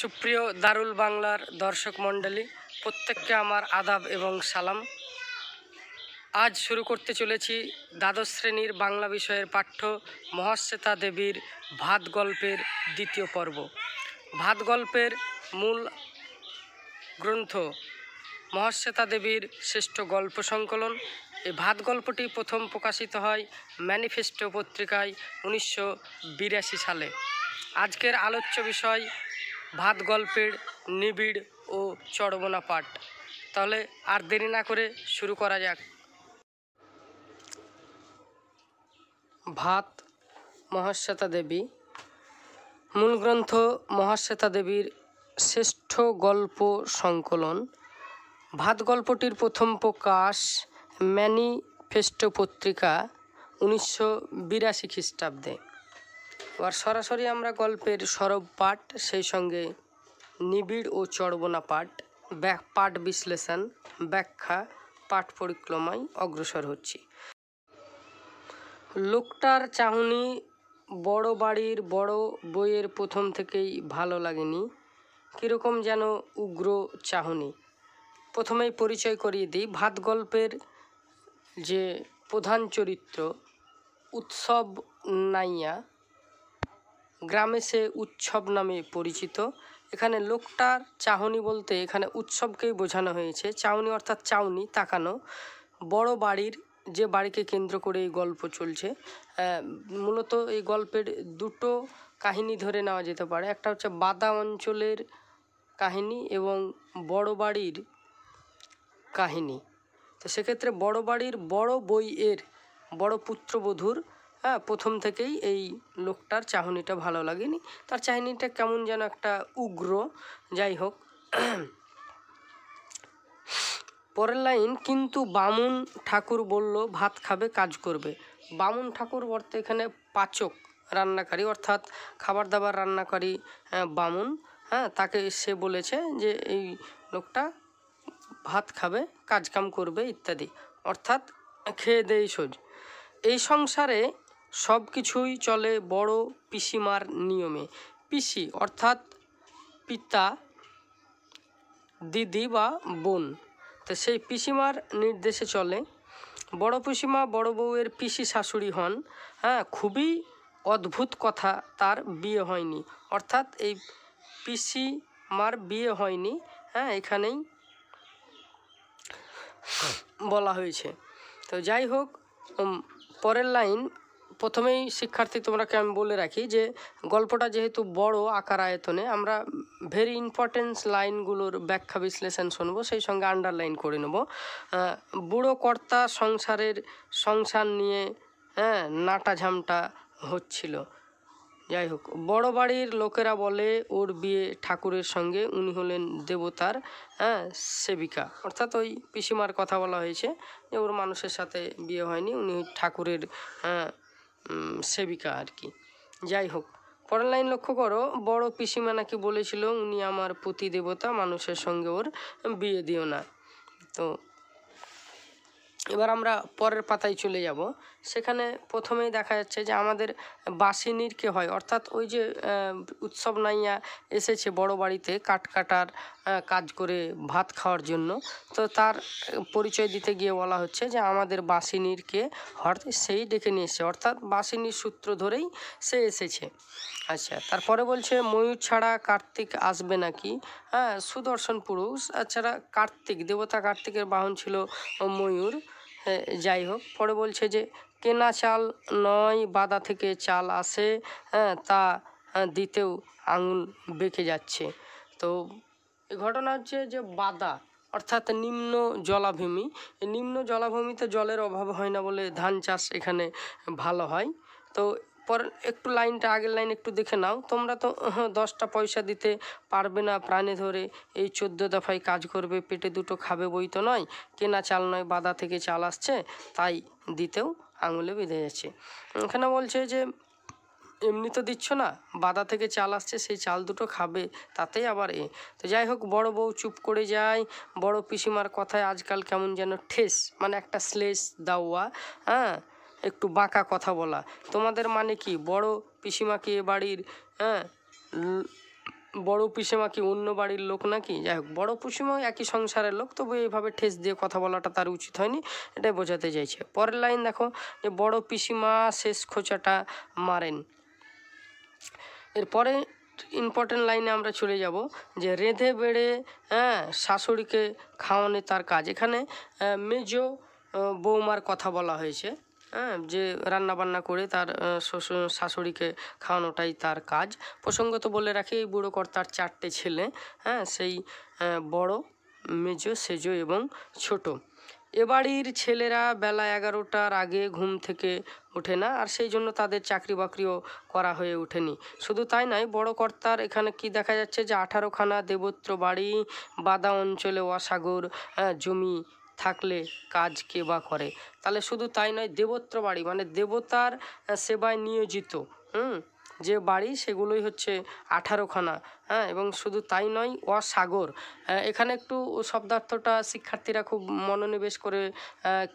সুপ্রিয় দারুল বাংলার দর্শক মণ্ডলী প্রত্যেককে আমার আদাব এবং সালাম আজ শুরু করতে চলেছি দ্বাদশ শ্রেণীর বাংলা বিষয়ের পাঠ্য মহাশ্বেতা দেবীর ভাত গল্পের দ্বিতীয় পর্ব ভাত গল্পের মূল গ্রন্থ মহাশ্বেতা দেবীর শ্রেষ্ঠ গল্প সংকলন এই ভাত গল্পটি প্রথম প্রকাশিত হয় ম্যানিফেস্টো পত্রিকায় উনিশশো সালে আজকের আলোচ্য বিষয় ভাত গল্পের নিবিড় ও চড়বনা পাঠ তাহলে আর দেরি না করে শুরু করা যাক ভাত মহাশ্বেতা দেবী মূল গ্রন্থ মহাশ্বেতা দেবীর শ্রেষ্ঠ গল্প সংকলন ভাত গল্পটির প্রথম প্রকাশ ম্যানিফেস্টো পত্রিকা উনিশশো বিরাশি খ্রিস্টাব্দে আর সরাসরি আমরা গল্পের সরব পাঠ সেই সঙ্গে নিবিড় ও চড়বনা পাঠ ব্যাক পাঠ বিশ্লেষণ ব্যাখ্যা পাঠ পরিক্রমায় অগ্রসর হচ্ছি লোকটার চাহনি বড় বাড়ির বড় বইয়ের প্রথম থেকেই ভালো লাগেনি কীরকম যেন উগ্র চাহনি প্রথমেই পরিচয় করিয়ে দিই ভাত গল্পের যে প্রধান চরিত্র উৎসব নাইয়া গ্রামে সে উৎসব নামে পরিচিত এখানে লোকটার চাহনি বলতে এখানে উৎসবকেই বোঝানো হয়েছে চাউনি অর্থাৎ চাউনি তাকানো বড় বাড়ির যে বাড়িকে কেন্দ্র করে এই গল্প চলছে মূলত এই গল্পের দুটো কাহিনী ধরে নেওয়া যেতে পারে একটা হচ্ছে বাদা অঞ্চলের কাহিনী এবং বড় বাড়ির কাহিনী তো সেক্ষেত্রে বড় বাড়ির বড় বইয়ের বড় পুত্রবধূর হ্যাঁ প্রথম থেকেই এই লোকটার চাহনিটা ভালো লাগেনি তার চাহনিটা কেমন যেন একটা উগ্র যাই হোক পরের লাইন কিন্তু বামুন ঠাকুর বলল ভাত খাবে কাজ করবে বামুন ঠাকুর অর্থে এখানে পাচক রান্নাকারী অর্থাৎ খাবার দাবার রান্নাকারী বামুন হ্যাঁ তাকে সে বলেছে যে এই লোকটা ভাত খাবে কাজকাম করবে ইত্যাদি অর্থাৎ খেয়ে দেয় সোজ এই সংসারে সব কিছুই চলে বড় পিসিমার নিয়মে পিসি অর্থাৎ পিতা দিদি বা বোন তো সেই পিসিমার নির্দেশে চলে বড় পিসিমা বড় বউয়ের পিসি শাশুড়ি হন হ্যাঁ খুবই অদ্ভুত কথা তার বিয়ে হয়নি অর্থাৎ এই পিসি মার বিয়ে হয়নি হ্যাঁ এখানেই বলা হয়েছে তো যাই হোক পরের লাইন প্রথমেই শিক্ষার্থী তোমরাকে আমি বলে রাখি যে গল্পটা যেহেতু বড় আকার আয়তনে আমরা ভেরি ইম্পর্টেন্স লাইনগুলোর ব্যাখ্যা বিশ্লেষণ শুনবো সেই সঙ্গে আন্ডারলাইন করে নেব বুড়ো কর্তা সংসারের সংসার নিয়ে হ্যাঁ নাটা ঝামটা হচ্ছিল যাই হোক বড় বাড়ির লোকেরা বলে ওর বিয়ে ঠাকুরের সঙ্গে উনি হলেন দেবতার হ্যাঁ সেবিকা অর্থাৎ ওই পিসিমার কথা বলা হয়েছে যে ওর মানুষের সাথে বিয়ে হয়নি উনি ঠাকুরের হ্যাঁ সেবিকা আর কি যাই হোক পরের লাইন লক্ষ্য করো বড় পিসিমা নাকি বলেছিল উনি আমার পুতি দেবতা মানুষের সঙ্গে ওর বিয়ে দিও না তো এবার আমরা পরের পাতায় চলে যাব সেখানে প্রথমেই দেখা যাচ্ছে যে আমাদের বাসিনীর কে হয় অর্থাৎ ওই যে উৎসব নাইয়া এসেছে বড় বাড়িতে কাঠ কাটার কাজ করে ভাত খাওয়ার জন্য তো তার পরিচয় দিতে গিয়ে বলা হচ্ছে যে আমাদের বাসিনীরকে হঠাৎ সেই ডেকে নিয়ে এসেছে অর্থাৎ বাসিনীর সূত্র ধরেই সে এসেছে আচ্ছা তারপরে বলছে ময়ূর ছাড়া কার্তিক আসবে নাকি হ্যাঁ সুদর্শন পুরুষ এছাড়া কার্তিক দেবতা কার্তিকের বাহন ছিল ময়ূর যাই হোক পরে বলছে যে কেনা চাল নয় বাদা থেকে চাল আসে হ্যাঁ তা দিতেও আঙুল বেঁকে যাচ্ছে তো ঘটনা হচ্ছে যে বাদা অর্থাৎ নিম্ন জলাভূমি নিম্ন জলাভূমিতে জলের অভাব হয় না বলে ধান চাষ এখানে ভালো হয় তো পর একটু লাইনটা আগের লাইন একটু দেখে নাও তোমরা তো হ্যাঁ, দশটা পয়সা দিতে পারবে না প্রাণে ধরে এই চোদ্দ দফায় কাজ করবে পেটে দুটো খাবে বই তো নয় কেনা চাল নয় বাদা থেকে চাল আসছে তাই দিতেও আঙুলে বেঁধে যাচ্ছে এখানে বলছে যে এমনি তো দিচ্ছ না বাদা থেকে চাল আসছে সেই চাল দুটো খাবে তাতেই আবার এ তো যাই হোক বড় বউ চুপ করে যায় বড় পিসিমার কথায় আজকাল কেমন যেন ঠেস মানে একটা শ্লেষ দাওয়া হ্যাঁ একটু বাঁকা কথা বলা তোমাদের মানে কি বড় পিসিমাকে এ বাড়ির হ্যাঁ বড় পিসিমা কি অন্য বাড়ির লোক নাকি যাই হোক বড় পিসিমা একই সংসারের লোক তবু এইভাবে ঠেস দিয়ে কথা বলাটা তার উচিত হয়নি এটাই বোঝাতে চাইছে পরের লাইন দেখো যে বড় পিসিমা শেষ খোঁচাটা মারেন এরপরে ইম্পর্টেন্ট লাইনে আমরা চলে যাব যে রেঁধে বেড়ে হ্যাঁ শাশুড়িকে খাওয়ানো তার কাজ এখানে মেজ বৌমার কথা বলা হয়েছে হ্যাঁ যে রান্না বান্না করে তার শ্বশুর শাশুড়িকে খাওয়ানোটাই তার কাজ প্রসঙ্গত বলে রাখি এই বুড়ো কর্তার চারটে ছেলে হ্যাঁ সেই বড় মেজো সেজ এবং ছোটো এবাড়ির ছেলেরা বেলা এগারোটার আগে ঘুম থেকে ওঠে না আর সেই জন্য তাদের চাকরি বাকরিও করা হয়ে ওঠেনি শুধু তাই নয় বড় কর্তার এখানে কি দেখা যাচ্ছে যে আঠারোখানা দেবত্র বাড়ি বাদা অঞ্চলে অসাগর হ্যাঁ, জমি থাকলে কাজ কে বা করে তাহলে শুধু তাই নয় দেবত্র বাড়ি মানে দেবতার হ্যাঁ, সেবায় নিয়োজিত হুম যে বাড়ি সেগুলোই হচ্ছে আঠারোখানা হ্যাঁ এবং শুধু তাই নয় অসাগর এখানে একটু শব্দার্থটা শিক্ষার্থীরা খুব মনোনিবেশ করে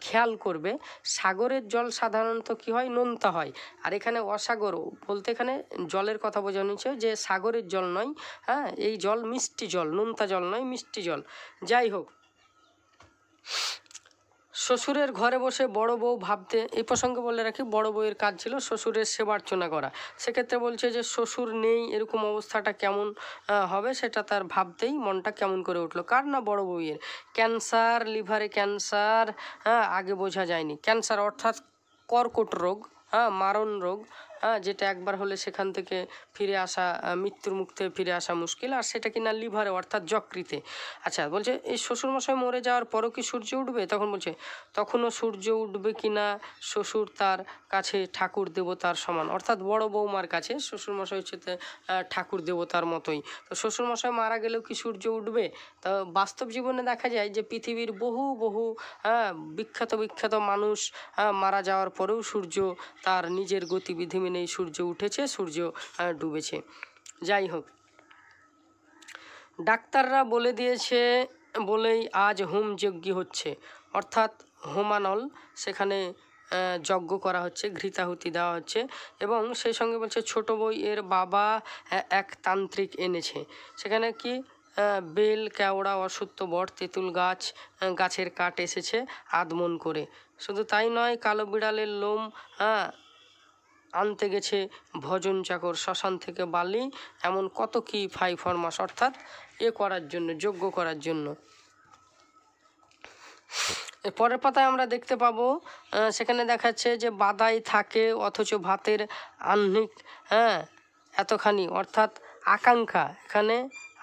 খেয়াল করবে সাগরের জল সাধারণত কি হয় নোনতা হয় আর এখানে অসাগর বলতে এখানে জলের কথা বোঝানো হয়েছে যে সাগরের জল নয় হ্যাঁ এই জল মিষ্টি জল নোনতা জল নয় মিষ্টি জল যাই হোক শ্বশুরের ঘরে বসে বড় বউ ভাবতে এই প্রসঙ্গে বলে রাখি বড় বউয়ের কাজ ছিল শ্বশুরের সেবার্চনা করা সেক্ষেত্রে বলছে যে শ্বশুর নেই এরকম অবস্থাটা কেমন হবে সেটা তার ভাবতেই মনটা কেমন করে উঠলো কার না বড় বউয়ের ক্যান্সার লিভারে ক্যান্সার হ্যাঁ আগে বোঝা যায়নি ক্যান্সার অর্থাৎ কর্কট রোগ হ্যাঁ মারণ রোগ হ্যাঁ যেটা একবার হলে সেখান থেকে ফিরে আসা মৃত্যুর মুখ থেকে ফিরে আসা মুশকিল আর সেটা কিনা লিভারে অর্থাৎ যকৃতে আচ্ছা বলছে এই শ্বশুরমশাই মরে যাওয়ার পরও কি সূর্য উঠবে তখন বলছে তখনও সূর্য উঠবে কি না শ্বশুর তার কাছে ঠাকুর দেবতার সমান অর্থাৎ বড় বৌমার কাছে শ্বশুরমশাই হচ্ছে ঠাকুর দেবতার মতোই তো শ্বশুরমশাই মারা গেলেও কি সূর্য উঠবে তো বাস্তব জীবনে দেখা যায় যে পৃথিবীর বহু বহু বিখ্যাত বিখ্যাত মানুষ মারা যাওয়ার পরেও সূর্য তার নিজের গতিবিধি নেই সূর্য উঠেছে সূর্য ডুবেছে যাই হোক ডাক্তাররা বলে দিয়েছে বলেই আজ হোম যজ্ঞ হচ্ছে অর্থাৎ হোমানল সেখানে যজ্ঞ করা হচ্ছে ঘৃতাহুতি দেওয়া হচ্ছে এবং সেই সঙ্গে বলছে ছোট বই এর বাবা এক তান্ত্রিক এনেছে সেখানে কি বেল কেওড়া অসত্য বট তেঁতুল গাছ গাছের কাঠ এসেছে আদমন করে শুধু তাই নয় কালো বিড়ালের লোম হ্যাঁ আনতে গেছে ভজন চাকর শ্মশান থেকে বালি এমন কত কি ফাই ফরমাস অর্থাৎ এ করার জন্য যোগ্য করার জন্য পরের পাতায় আমরা দেখতে পাবো সেখানে দেখাচ্ছে যে বাদাই থাকে অথচ ভাতের আহ্নিক হ্যাঁ এতখানি অর্থাৎ আকাঙ্ক্ষা এখানে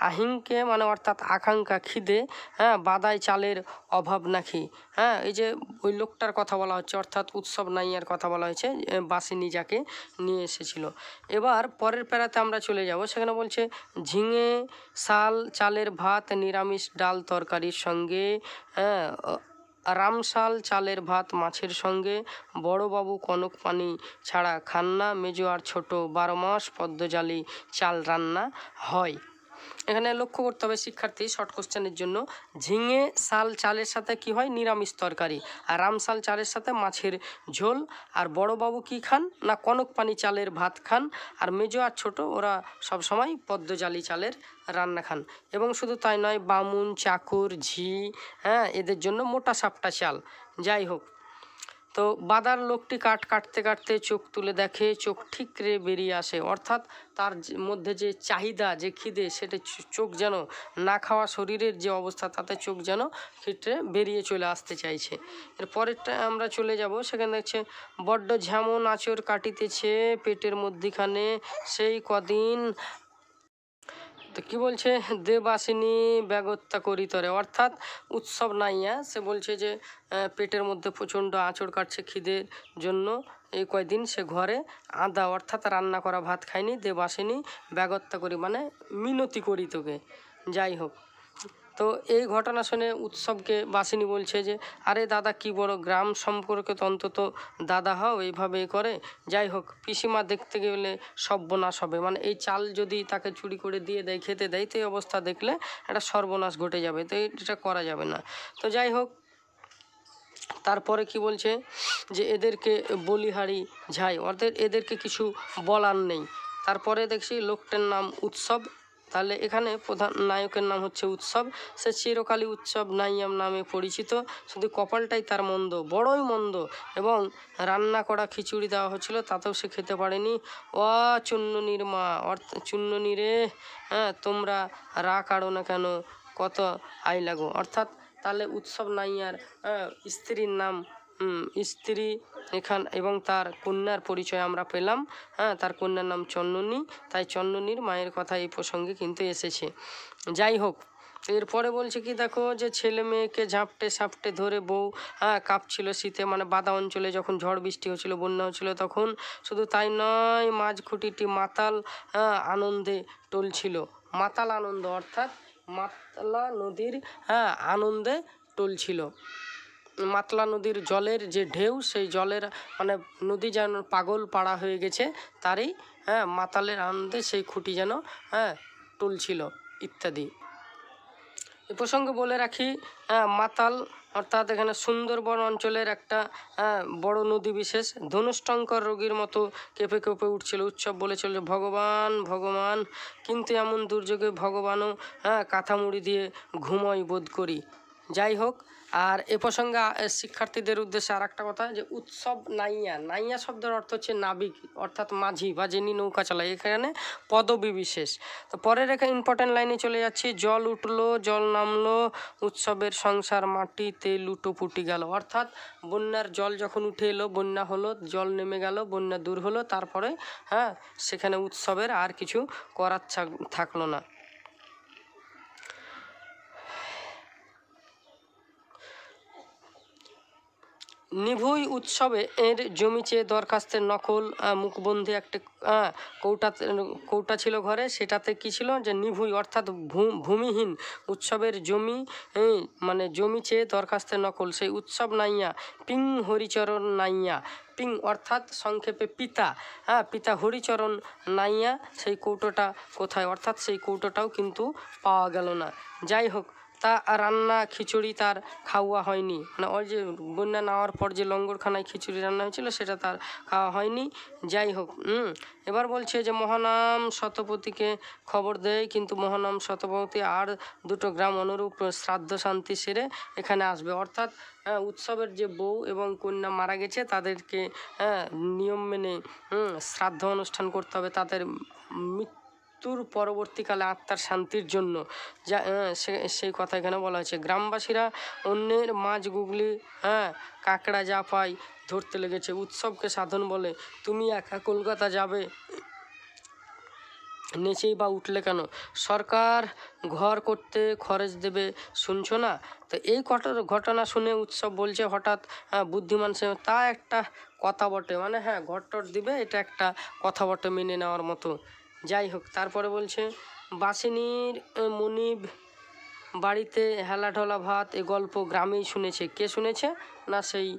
আহিংকে মানে অর্থাৎ আকাঙ্ক্ষা খিদে হ্যাঁ বাদাই চালের অভাব নাকি হ্যাঁ এই যে ওই লোকটার কথা বলা হচ্ছে অর্থাৎ উৎসব নাইয়ার কথা বলা হয়েছে বাসিনি যাকে নিয়ে এসেছিল এবার পরের প্যারাতে আমরা চলে যাব সেখানে বলছে ঝিঙে শাল চালের ভাত নিরামিষ ডাল তরকারির সঙ্গে হ্যাঁ রামশাল চালের ভাত মাছের সঙ্গে বড়বাবু কনক পানি ছাড়া খান্না মেজো আর ছোট বারো মাস পদ্মজালি চাল রান্না হয় এখানে লক্ষ্য করতে হবে শিক্ষার্থী শর্ট কোশ্চেনের জন্য ঝিঙে শাল চালের সাথে কি হয় নিরামিষ তরকারি আর রামশাল চালের সাথে মাছের ঝোল আর বড়োবাবু কি খান না কনক পানি চালের ভাত খান আর মেজো আর ছোট ওরা সবসময় পদ্মজালি চালের রান্না খান এবং শুধু তাই নয় বামুন চাকুর ঝি হ্যাঁ এদের জন্য মোটা সাপটা চাল যাই হোক তো বাদার লোকটি কাঠ কাটতে কাটতে চোখ তুলে দেখে চোখ ঠিকরে বেরিয়ে আসে অর্থাৎ তার মধ্যে যে চাহিদা যে খিদে সেটা চোখ যেন না খাওয়া শরীরের যে অবস্থা তাতে চোখ যেন ক্ষেত্রে বেরিয়ে চলে আসতে চাইছে এর পরেরটা আমরা চলে যাব সেখানে দেখছে বড্ড ঝেমন আচর কাটিতেছে পেটের মধ্যিখানে সেই কদিন তো কী বলছে দেবাসিনী ব্যাগত্যা করি তরে অর্থাৎ উৎসব নাইয়া হ্যাঁ? সে বলছে যে পেটের মধ্যে প্রচণ্ড আঁচড় কাটছে খিদের জন্য এই কয়দিন সে ঘরে আদা অর্থাৎ রান্না করা ভাত খায়নি দেবাসিনী ব্যাগত্যা করি মানে মিনতি করি তোকে যাই হোক তো এই ঘটনা শুনে উৎসবকে বাসিনী বলছে যে আরে দাদা কি বড় গ্রাম সম্পর্কে তো অন্তত দাদা হও এইভাবে করে যাই হোক পিসিমা দেখতে গেলে সর্বনাশ হবে মানে এই চাল যদি তাকে চুরি করে দিয়ে দেয় খেতে দেয় তো এই অবস্থা দেখলে একটা সর্বনাশ ঘটে যাবে তো এটা করা যাবে না তো যাই হোক তারপরে কি বলছে যে এদেরকে বলিহারি ঝাই অর্থাৎ এদেরকে কিছু বলার নেই তারপরে দেখছি লোকটার নাম উৎসব তাহলে এখানে প্রধান নায়কের নাম হচ্ছে উৎসব সে চিরকালই উৎসব নাইয়াম নামে পরিচিত শুধু কপালটাই তার মন্দ বড়ই মন্দ এবং রান্না করা খিচুড়ি দেওয়া হচ্ছিল তাতেও সে খেতে পারেনি অ চুন্ননির মা অর্থ চুন্ননিরে হ্যাঁ তোমরা রা কাড়ো না কেন কত আই লাগো অর্থাৎ তাহলে উৎসব নাইয়ার হ্যাঁ, স্ত্রীর নাম স্ত্রী এখান এবং তার কন্যার পরিচয় আমরা পেলাম হ্যাঁ তার কন্যার নাম চন্দনী তাই চন্দনীর মায়ের কথা এই প্রসঙ্গে কিন্তু এসেছে যাই হোক এরপরে বলছে কি দেখো যে ছেলে মেয়েকে ঝাপটে সাপটে ধরে বউ হ্যাঁ কাঁপছিল শীতে মানে বাদা অঞ্চলে যখন ঝড় বৃষ্টি হচ্ছিল বন্যা হচ্ছিল তখন শুধু তাই নয় মাঝখুঁটিটি মাতাল হ্যাঁ, আনন্দে টলছিল মাতাল আনন্দ অর্থাৎ মাতলা নদীর হ্যাঁ আনন্দে টলছিল মাতলা নদীর জলের যে ঢেউ সেই জলের মানে নদী যেন পাগল পাড়া হয়ে গেছে তারই হ্যাঁ মাতালের আনন্দে সেই খুঁটি যেন হ্যাঁ টুলছিল ইত্যাদি এ প্রসঙ্গে বলে রাখি হ্যাঁ মাতাল অর্থাৎ এখানে সুন্দরবন অঞ্চলের একটা হ্যাঁ, বড় নদী বিশেষ ধনুষ্টঙ্কর রোগীর মতো কেঁপে কেঁপে উঠছিল উৎসব বলে চলছে ভগবান ভগবান কিন্তু এমন দুর্যোগে ভগবানও হ্যাঁ কাঁথামুড়ি দিয়ে ঘুমোয় বোধ করি যাই হোক আর এ প্রসঙ্গে শিক্ষার্থীদের উদ্দেশ্যে আর একটা কথা যে উৎসব নাইয়া নাইয়া শব্দের অর্থ হচ্ছে নাবিক অর্থাৎ মাঝি বা যিনি নৌকা চালায় এখানে পদবি বিশেষ তো পরে রেখে ইম্পর্টেন্ট লাইনে চলে যাচ্ছি জল উঠলো জল নামলো উৎসবের সংসার মাটিতে লুটো পুটি গেল অর্থাৎ বন্যার জল যখন উঠে এলো বন্যা হলো জল নেমে গেল বন্যা দূর হলো তারপরে হ্যাঁ সেখানে উৎসবের আর কিছু করার থাকলো না নিভুই উৎসবে এর জমি চেয়ে দরখাস্তের নকল মুখবন্ধী একটা কৌটা কৌটা ছিল ঘরে সেটাতে কি ছিল যে নিভুই অর্থাৎ ভূমিহীন উৎসবের জমি মানে জমি চেয়ে দরখাস্তের নকল সেই উৎসব নাইয়া পিং হরিচরণ নাইয়া পিং অর্থাৎ সংক্ষেপে পিতা হ্যাঁ পিতা হরিচরণ নাইয়া সেই কৌটোটা কোথায় অর্থাৎ সেই কৌটোটাও কিন্তু পাওয়া গেল না যাই হোক তা রান্না খিচুড়ি তার খাওয়া হয়নি মানে ওই যে বন্যা নেওয়ার পর যে লঙ্গরখানায় খিচুড়ি রান্না হয়েছিল সেটা তার খাওয়া হয়নি যাই হোক হুম এবার বলছে যে মহানাম শতপতিকে খবর দেয় কিন্তু মহানাম শতপতি আর দুটো গ্রাম অনুরূপ শ্রাদ্ধ শান্তি সেরে এখানে আসবে অর্থাৎ উৎসবের যে বউ এবং কন্যা মারা গেছে তাদেরকে নিয়ম মেনে শ্রাদ্ধ অনুষ্ঠান করতে হবে তাদের মৃত্যুর পরবর্তীকালে আত্মার শান্তির জন্য যা সেই কথা এখানে বলা হয়েছে গ্রামবাসীরা অন্যের মাছ গুগলি হ্যাঁ কাঁকড়া যা পায় ধরতে লেগেছে উৎসবকে সাধন বলে তুমি একা কলকাতা যাবে নেচেই বা উঠলে কেন সরকার ঘর করতে খরচ দেবে শুনছো না তো এই ঘটনা শুনে উৎসব বলছে হঠাৎ হ্যাঁ, বুদ্ধিমান সে তা একটা কথা বটে মানে হ্যাঁ ঘর টর দিবে এটা একটা কথা বটে মেনে নেওয়ার মতো যাই হোক তারপরে বলছে বাসিনীর মনিব বাড়িতে হেলাঢলা ভাত এ গল্প গ্রামেই শুনেছে কে শুনেছে না সেই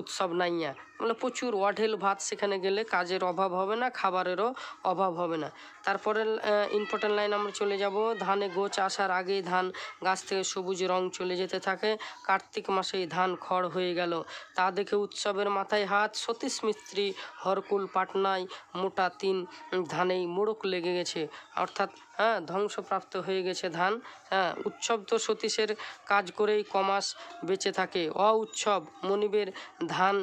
উৎসব নাইয়া মানে প্রচুর অঢেল ভাত সেখানে গেলে কাজের অভাব হবে না খাবারেরও অভাব হবে না তারপরে ইম্পর্টেন্ট লাইন আমরা চলে যাব ধানে গোচ আসার আগেই ধান গাছ থেকে সবুজ রং চলে যেতে থাকে কার্তিক মাসেই ধান খড় হয়ে গেল তা দেখে উৎসবের মাথায় হাত সতীশ মিস্ত্রি হরকুল পাটনায় মোটা তিন ধানেই মোড়ক লেগে গেছে অর্থাৎ হ্যাঁ ধ্বংসপ্রাপ্ত হয়ে গেছে ধান হ্যাঁ উৎসব তো সতীশের কাজ করেই কমাস বেঁচে থাকে অ উৎসব মনিবের ধান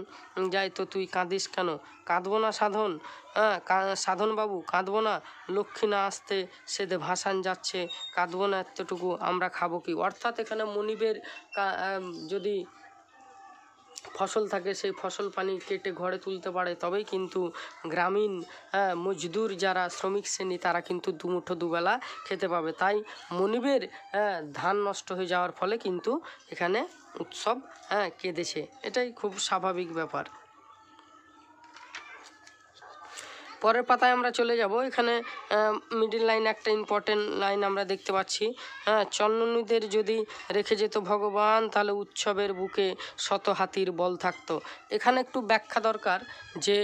যাই তো তুই কাঁদিস কেন কাঁদবো না সাধন হ্যাঁ সাধন বাবু কাঁদবো না লক্ষ্মী না আসতে সেদে ভাসান যাচ্ছে কাঁদবো না এতটুকু আমরা খাবো কি অর্থাৎ এখানে মনিবের যদি ফসল থাকে সেই ফসল পানি কেটে ঘরে তুলতে পারে তবেই কিন্তু গ্রামীণ হ্যাঁ, মজদুর যারা শ্রমিক শ্রেণী তারা কিন্তু দুমুঠো দুবেলা খেতে পাবে তাই মনিবের হ্যাঁ, ধান নষ্ট হয়ে যাওয়ার ফলে কিন্তু এখানে উৎসব হ্যাঁ কেঁদেছে এটাই খুব স্বাভাবিক ব্যাপার পরের পাতায় আমরা চলে যাব এখানে মিডিল লাইন একটা ইম্পর্টেন্ট লাইন আমরা দেখতে পাচ্ছি হ্যাঁ চন্দনীদের যদি রেখে যেত ভগবান তাহলে উৎসবের বুকে শত হাতির বল থাকতো এখানে একটু ব্যাখ্যা দরকার যে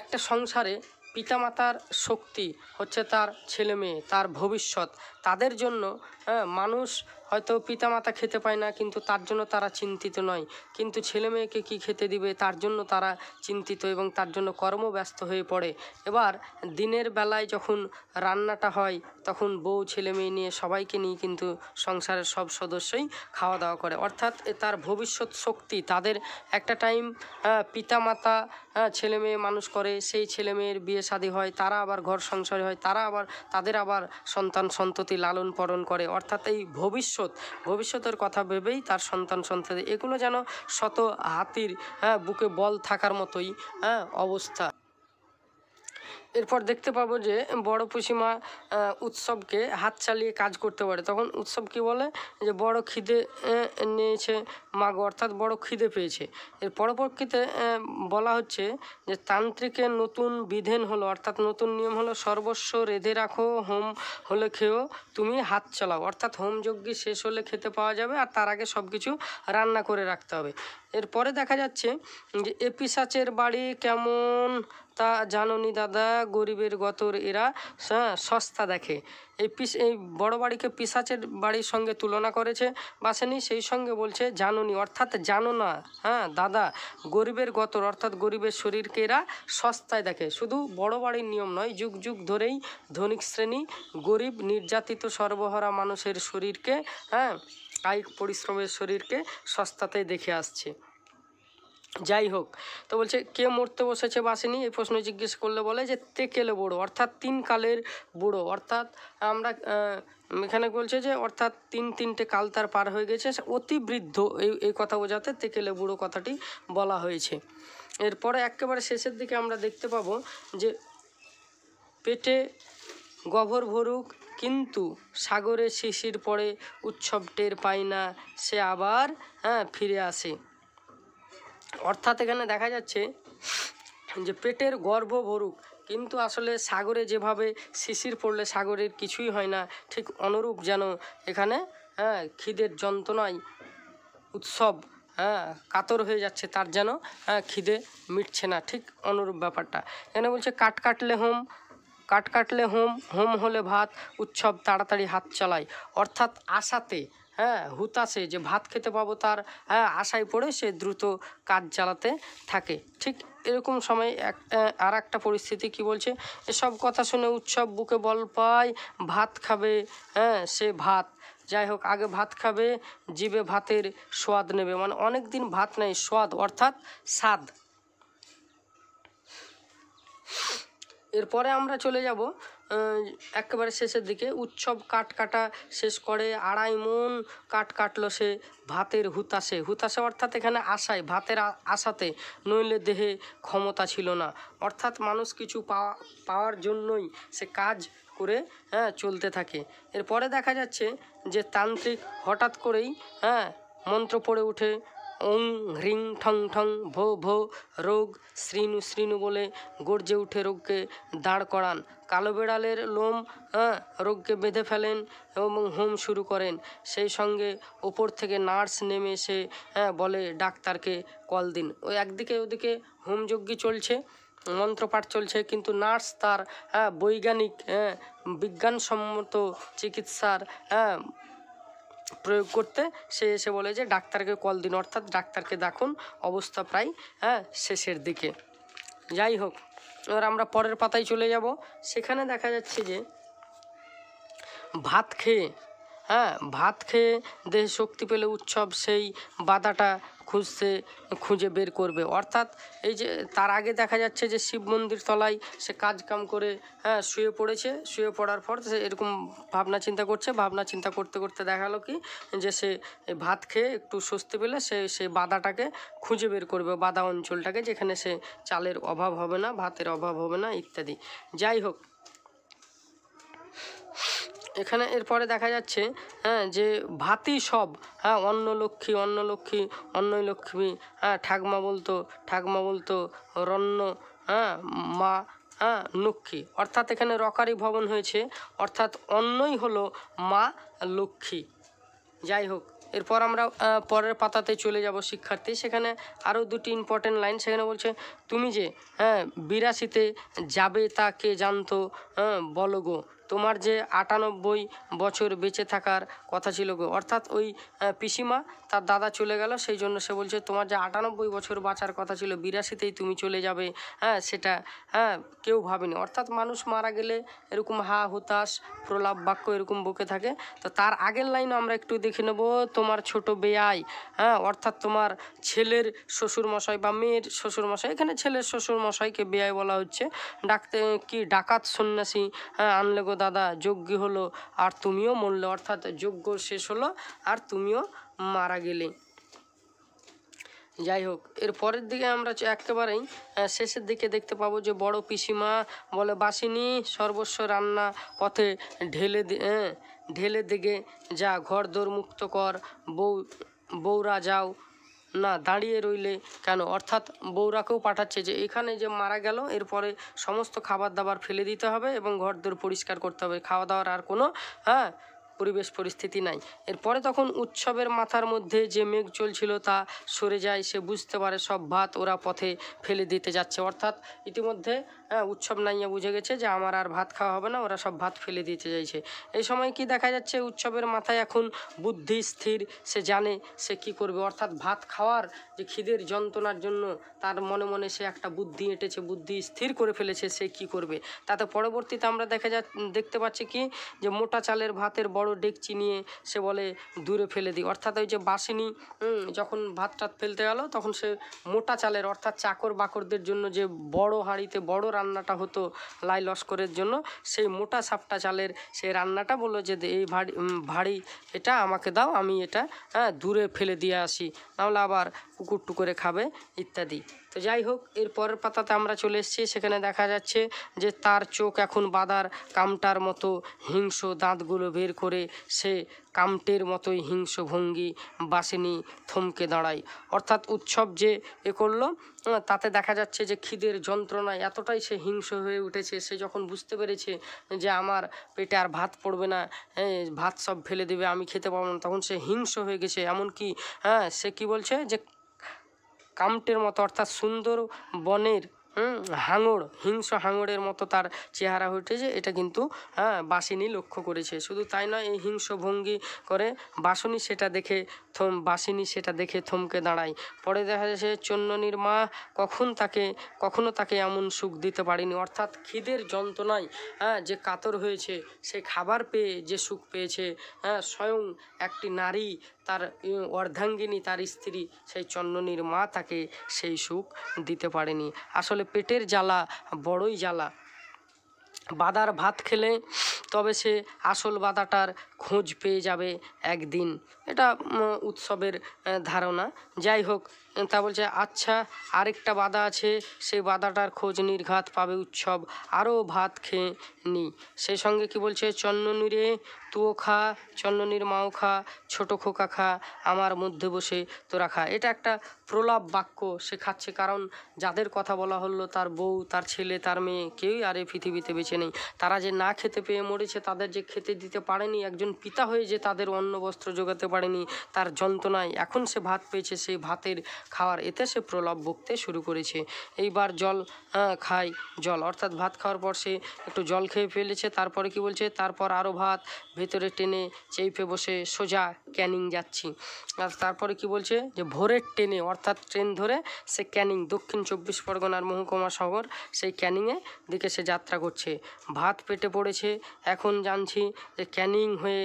একটা সংসারে পিতামাতার শক্তি হচ্ছে তার ছেলে মেয়ে তার ভবিষ্যৎ তাদের জন্য হ্যাঁ, মানুষ হয়তো পিতামাতা খেতে পায় না কিন্তু তার জন্য তারা চিন্তিত নয় কিন্তু ছেলে মেয়েকে কী খেতে দিবে তার জন্য তারা চিন্তিত এবং তার জন্য কর্মব্যস্ত হয়ে পড়ে এবার দিনের বেলায় যখন রান্নাটা হয় তখন বউ ছেলে মেয়ে নিয়ে সবাইকে নিয়ে কিন্তু সংসারের সব সদস্যই খাওয়া দাওয়া করে অর্থাৎ তার ভবিষ্যৎ শক্তি তাদের একটা টাইম হ্যাঁ, পিতামাতা হ্যাঁ, ছেলে মেয়ে মানুষ করে সেই ছেলে মেয়ের বিয়ে শাদী হয় তারা আবার ঘর সংসারে হয় তারা আবার তাদের আবার সন্তান সন্ততি লালন পালন করে অর্থাৎ এই ভবিষ্যৎ ভবিষ্যতের কথা ভেবেই তার সন্তান সন্তান এগুলো যেন শত হাতির হ্যাঁ বুকে বল থাকার মতোই হ্যাঁ অবস্থা এরপর দেখতে পাবো যে বড় পুষিমা উৎসবকে হাত চালিয়ে কাজ করতে পারে তখন উৎসব কি বলে যে বড় খিদে নিয়েছে মাগ অর্থাৎ বড় খিদে পেয়েছে এর পরবর্তীতে বলা হচ্ছে যে তান্ত্রিকের নতুন বিধেন হলো অর্থাৎ নতুন নিয়ম হলো সর্বস্ব রেঁধে রাখো হোম হলে খেয়েও তুমি হাত চালাও অর্থাৎ হোম যজ্ঞ শেষ হলে খেতে পাওয়া যাবে আর তার আগে সব কিছু রান্না করে রাখতে হবে এরপরে দেখা যাচ্ছে যে এপিসাচের বাড়ি কেমন তা জাননি দাদা গরিবের গতর এরা সস্তা দেখে এই পিস এই বড়ো বাড়িকে পিসাচের বাড়ির সঙ্গে তুলনা করেছে বাসেনি সেই সঙ্গে বলছে জাননি অর্থাৎ জানো না হ্যাঁ দাদা গরিবের গতর অর্থাৎ গরিবের শরীরকে এরা সস্তায় দেখে শুধু বড়ো বাড়ির নিয়ম নয় যুগ যুগ ধরেই ধনিক শ্রেণী গরিব নির্যাতিত সর্বহরা মানুষের শরীরকে হ্যাঁ কায়িক পরিশ্রমের শরীরকে সস্তাতেই দেখে আসছে যাই হোক তো বলছে কে মরতে বসেছে বাসিনি এই প্রশ্ন জিজ্ঞেস করলে বলে যে তেকেলে বুড়ো অর্থাৎ তিন কালের বুড়ো অর্থাৎ আমরা এখানে বলছে যে অর্থাৎ তিন তিনটে কাল তার পার হয়ে গেছে অতি বৃদ্ধ এই এই কথা বোঝাতে তেকেলে বুড়ো কথাটি বলা হয়েছে এরপরে একেবারে শেষের দিকে আমরা দেখতে পাবো যে পেটে গভর ভরুক কিন্তু সাগরে শিশির পরে উৎসব টের পায় না সে আবার হ্যাঁ ফিরে আসে অর্থাৎ এখানে দেখা যাচ্ছে যে পেটের গর্ব ভরুক কিন্তু আসলে সাগরে যেভাবে শিশির পড়লে সাগরের কিছুই হয় না ঠিক অনুরূপ যেন এখানে হ্যাঁ খিদের যন্ত্রণায় উৎসব হ্যাঁ কাতর হয়ে যাচ্ছে তার যেন হ্যাঁ খিদে মিটছে না ঠিক অনুরূপ ব্যাপারটা এখানে বলছে কাট কাটলে হোম কাট কাটলে হোম হোম হলে ভাত উৎসব তাড়াতাড়ি হাত চালায় অর্থাৎ আশাতে হ্যাঁ হুতাশে যে ভাত খেতে পাবো তার হ্যাঁ আশায় পড়ে সে দ্রুত কাজ চালাতে থাকে ঠিক এরকম সময় এক আর একটা পরিস্থিতি কি বলছে এসব কথা শুনে উৎসব বুকে বল পায় ভাত খাবে হ্যাঁ সে ভাত যাই হোক আগে ভাত খাবে জীবে ভাতের স্বাদ নেবে মানে অনেক দিন ভাত নেই স্বাদ অর্থাৎ স্বাদ এরপরে আমরা চলে যাব একেবারে শেষের দিকে উৎসব কাঠ কাটা শেষ করে আড়াই মন কাঠ কাটলো সে ভাতের হুতাশে হুতাশে অর্থাৎ এখানে আশায় ভাতের আশাতে নইলে দেহে ক্ষমতা ছিল না অর্থাৎ মানুষ কিছু পাওয়া পাওয়ার জন্যই সে কাজ করে হ্যাঁ চলতে থাকে এরপরে দেখা যাচ্ছে যে তান্ত্রিক হঠাৎ করেই হ্যাঁ মন্ত্র পড়ে উঠে ওং হ্রিং ঠং ঠং ভো ভো রোগ শ্রীণু শ্রীনু বলে গর্জে উঠে রোগকে দাঁড় করান কালো বেড়ালের লোম হ্যাঁ, রোগকে বেঁধে ফেলেন এবং হোম শুরু করেন সেই সঙ্গে ওপর থেকে নার্স নেমে এসে হ্যাঁ, বলে ডাক্তারকে কল দিন ওই একদিকে ওদিকে হোমযজ্ঞ চলছে মন্ত্রপাঠ চলছে কিন্তু নার্স তার হ্যাঁ, বৈজ্ঞানিক বিজ্ঞানসম্মত চিকিৎসার প্রয়োগ করতে সে এসে বলে যে ডাক্তারকে কল দিন অর্থাৎ ডাক্তারকে দেখুন অবস্থা প্রায় হ্যাঁ শেষের দিকে যাই হোক এবার আমরা পরের পাতায় চলে যাব সেখানে দেখা যাচ্ছে যে ভাত খেয়ে হ্যাঁ ভাত খেয়ে দেহে শক্তি পেলে উৎসব সেই বাধাটা খুঁজতে খুঁজে বের করবে অর্থাৎ এই যে তার আগে দেখা যাচ্ছে যে শিব মন্দির তলায় সে কাজ কাম করে হ্যাঁ শুয়ে পড়েছে শুয়ে পড়ার পর সে এরকম ভাবনা চিন্তা করছে ভাবনা চিন্তা করতে করতে দেখালো কি যে সে ভাত খেয়ে একটু স্বস্তি পেলে সে সেই বাদাটাকে খুঁজে বের করবে বাদা অঞ্চলটাকে যেখানে সে চালের অভাব হবে না ভাতের অভাব হবে না ইত্যাদি যাই হোক এখানে এরপরে দেখা যাচ্ছে হ্যাঁ যে ভাতি সব হ্যাঁ অন্য লক্ষ্মী অন্য লক্ষ্মী অন্য লক্ষ্মী হ্যাঁ ঠাকমা বলতো ঠাকমা বলতো রন্য হ্যাঁ মা হ্যাঁ লক্ষ্মী অর্থাৎ এখানে রকারি ভবন হয়েছে অর্থাৎ অন্নই হলো মা লক্ষ্মী যাই হোক এরপর আমরা পরের পাতাতে চলে যাব শিক্ষার্থী সেখানে আরও দুটি ইম্পর্টেন্ট লাইন সেখানে বলছে তুমি যে হ্যাঁ বিরাশিতে যাবে তাকে জানতো হ্যাঁ বলো গো তোমার যে আটানব্বই বছর বেঁচে থাকার কথা ছিল গো অর্থাৎ ওই পিসিমা তার দাদা চলে গেল সেই জন্য সে বলছে তোমার যে আটানব্বই বছর বাঁচার কথা ছিল বিরাশিতেই তুমি চলে যাবে হ্যাঁ সেটা হ্যাঁ কেউ ভাবেনি অর্থাৎ মানুষ মারা গেলে এরকম হা হতাশ প্রলাপ বাক্য এরকম বকে থাকে তো তার আগের লাইন আমরা একটু দেখে নেব তোমার ছোট বেয়াই হ্যাঁ অর্থাৎ তোমার ছেলের শ্বশুরমশাই বা মেয়ের শ্বশুরমশাই এখানে ছেলের শ্বশুরমশাইকে বেয়াই বলা হচ্ছে ডাকতে কি ডাকাত সন্ন্যাসী হ্যাঁ আনলে গো দাদা যজ্ঞ হলো আর তুমিও মরলে অর্থাৎ যজ্ঞ শেষ হলো আর তুমিও মারা গেলে যাই হোক এর পরের দিকে আমরা একেবারেই শেষের দিকে দেখতে পাবো যে বড় পিসিমা বলে বাসিনি সর্বস্ব রান্না পথে ঢেলে হ্যাঁ, ঢেলে দিকে যা ঘর দোর মুক্ত কর বউ বউরা যাও না দাঁড়িয়ে রইলে কেন অর্থাৎ বউরাকেও পাঠাচ্ছে যে এখানে যে মারা গেল এরপরে সমস্ত খাবার দাবার ফেলে দিতে হবে এবং ঘরদোর পরিষ্কার করতে হবে খাওয়া দাওয়ার আর কোনো হ্যাঁ পরিবেশ পরিস্থিতি নাই এরপরে তখন উৎসবের মাথার মধ্যে যে মেঘ চলছিল তা সরে যায় সে বুঝতে পারে সব ভাত ওরা পথে ফেলে দিতে যাচ্ছে অর্থাৎ ইতিমধ্যে হ্যাঁ উৎসব নাইয়া বুঝে গেছে যে আমার আর ভাত খাওয়া হবে না ওরা সব ভাত ফেলে দিতে চাইছে এই সময় কি দেখা যাচ্ছে উৎসবের মাথায় এখন বুদ্ধি স্থির সে জানে সে কি করবে অর্থাৎ ভাত খাওয়ার যে খিদের যন্ত্রণার জন্য তার মনে মনে সে একটা বুদ্ধি এঁটেছে বুদ্ধি স্থির করে ফেলেছে সে কি করবে তাতে পরবর্তীতে আমরা দেখা যা দেখতে পাচ্ছি কি যে মোটা চালের ভাতের বড় বড় ডেকচি নিয়ে সে বলে দূরে ফেলে দিই অর্থাৎ ওই যে বাসিনি যখন ভাত টাত ফেলতে গেল তখন সে মোটা চালের অর্থাৎ চাকর বাকরদের জন্য যে বড় হাঁড়িতে বড় রান্নাটা হতো লাই লস্করের জন্য সেই মোটা সাপটা চালের সেই রান্নাটা বললো যে এই ভাড়ি ভাড়ি এটা আমাকে দাও আমি এটা হ্যাঁ দূরে ফেলে দিয়ে আসি নাহলে আবার কুকুর টুকুরে খাবে ইত্যাদি তো যাই হোক এর পরের পাতাতে আমরা চলে এসেছি সেখানে দেখা যাচ্ছে যে তার চোখ এখন বাদার কামটার মতো হিংস দাঁতগুলো বের করে সে কামটের মতোই হিংস ভঙ্গি বাসিনি থমকে দাঁড়ায় অর্থাৎ উৎসব যে এ করলো তাতে দেখা যাচ্ছে যে খিদের যন্ত্রণায় এতটাই সে হিংস হয়ে উঠেছে সে যখন বুঝতে পেরেছে যে আমার পেটে আর ভাত পড়বে না ভাত সব ফেলে দেবে আমি খেতে পাবো না তখন সে হিংস হয়ে গেছে এমনকি হ্যাঁ সে কি বলছে যে কামটের মতো অর্থাৎ সুন্দর বনের হাঙড় হিংস্র হাঙড়ের মতো তার চেহারা হয়ে উঠেছে এটা কিন্তু হ্যাঁ বাসিনী লক্ষ্য করেছে শুধু তাই নয় এই হিংস্র ভঙ্গি করে বাসনী সেটা দেখে থম বাসিনী সেটা দেখে থমকে দাঁড়ায় পরে দেখা যাচ্ছে চন্ননির মা কখন তাকে কখনো তাকে এমন সুখ দিতে পারেনি অর্থাৎ খিদের যন্ত্রণায় হ্যাঁ যে কাতর হয়েছে সে খাবার পেয়ে যে সুখ পেয়েছে হ্যাঁ স্বয়ং একটি নারী তার অর্ধাঙ্গিনী তার স্ত্রী সেই চন্দনীর মা তাকে সেই সুখ দিতে পারেনি আসলে পেটের জ্বালা বড়ই জ্বালা বাদার ভাত খেলে তবে সে আসল বাদাটার খোঁজ পেয়ে যাবে একদিন এটা উৎসবের ধারণা যাই হোক তা বলছে আচ্ছা আরেকটা বাধা আছে সেই বাধাটার খোঁজ নির্ঘাত পাবে উৎসব আরও ভাত খেয়ে নি সেই সঙ্গে কি বলছে রে তুও খা চন্ননীর মাও খা ছোটো খোকা খা আমার মধ্যে বসে তোরা খা এটা একটা প্রলাপ বাক্য সে খাচ্ছে কারণ যাদের কথা বলা হলো তার বউ তার ছেলে তার মেয়ে কেউই আর এই পৃথিবীতে বেছে নেই তারা যে না খেতে পেয়ে মরেছে তাদের যে খেতে দিতে পারেনি একজন পিতা হয়ে যে তাদের অন্ন বস্ত্র যোগাতে পারেনি তার যন্ত্রণায় এখন সে ভাত পেয়েছে সেই ভাতের খাওয়ার এতে সে প্রলাপ বকতে শুরু করেছে এইবার জল খায় জল অর্থাৎ ভাত খাওয়ার পর সে একটু জল খেয়ে ফেলেছে তারপরে কি বলছে তারপর আরও ভাত ভেতরে টেনে চেপে বসে সোজা ক্যানিং যাচ্ছি আর তারপরে কি বলছে যে ভোরের ট্রেনে অর্থাৎ ট্রেন ধরে সে ক্যানিং দক্ষিণ চব্বিশ পরগনার মহকুমা শহর সেই ক্যানিংয়ে দিকে সে যাত্রা করছে ভাত পেটে পড়েছে এখন জানছি যে ক্যানিং হয়ে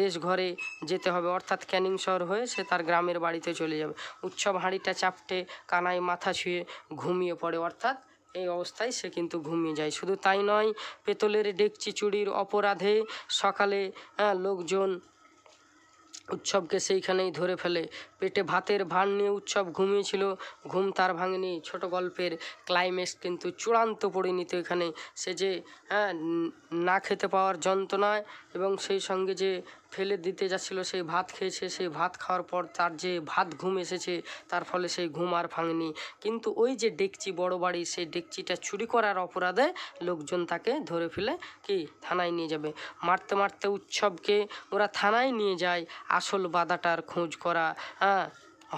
দেশ ঘরে যেতে হবে অর্থাৎ ক্যানিং শহর হয়ে সে তার গ্রামের বাড়িতে চলে যাবে সব হাঁড়িটা চাপটে কানায় মাথা ছুঁয়ে ঘুমিয়ে পড়ে অর্থাৎ এই অবস্থায় সে কিন্তু ঘুমিয়ে যায় শুধু তাই নয় পেতলের ডেকচি চুরির অপরাধে সকালে লোকজন উৎসবকে সেইখানেই ধরে ফেলে পেটে ভাতের ভাঁড় নিয়ে উৎসব ঘুমিয়েছিল ঘুম তার ভাঙেনি ছোট গল্পের ক্লাইম্যাক্স কিন্তু চূড়ান্ত পরিণত এখানে সে যে হ্যাঁ না খেতে পাওয়ার যন্ত্রণায় এবং সেই সঙ্গে যে ফেলে দিতে যাচ্ছিল সেই ভাত খেয়েছে সেই ভাত খাওয়ার পর তার যে ভাত ঘুম এসেছে তার ফলে সেই ঘুম আর ভাঙনি কিন্তু ওই যে ডেকচি বড় বাড়ি সেই ডেকচিটা চুরি করার অপরাধে লোকজন তাকে ধরে ফেলে কি থানায় নিয়ে যাবে মারতে মারতে উৎসবকে ওরা থানায় নিয়ে যায় আসল বাদাটার খোঁজ করা হ্যাঁ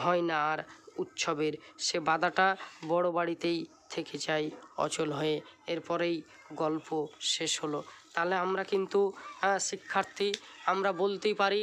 হয় না আর উৎসবের সে বাদাটা বড় বাড়িতেই থেকে যায় অচল হয়ে এরপরেই গল্প শেষ হলো তাহলে আমরা কিন্তু হ্যাঁ, শিক্ষার্থী আমরা বলতেই পারি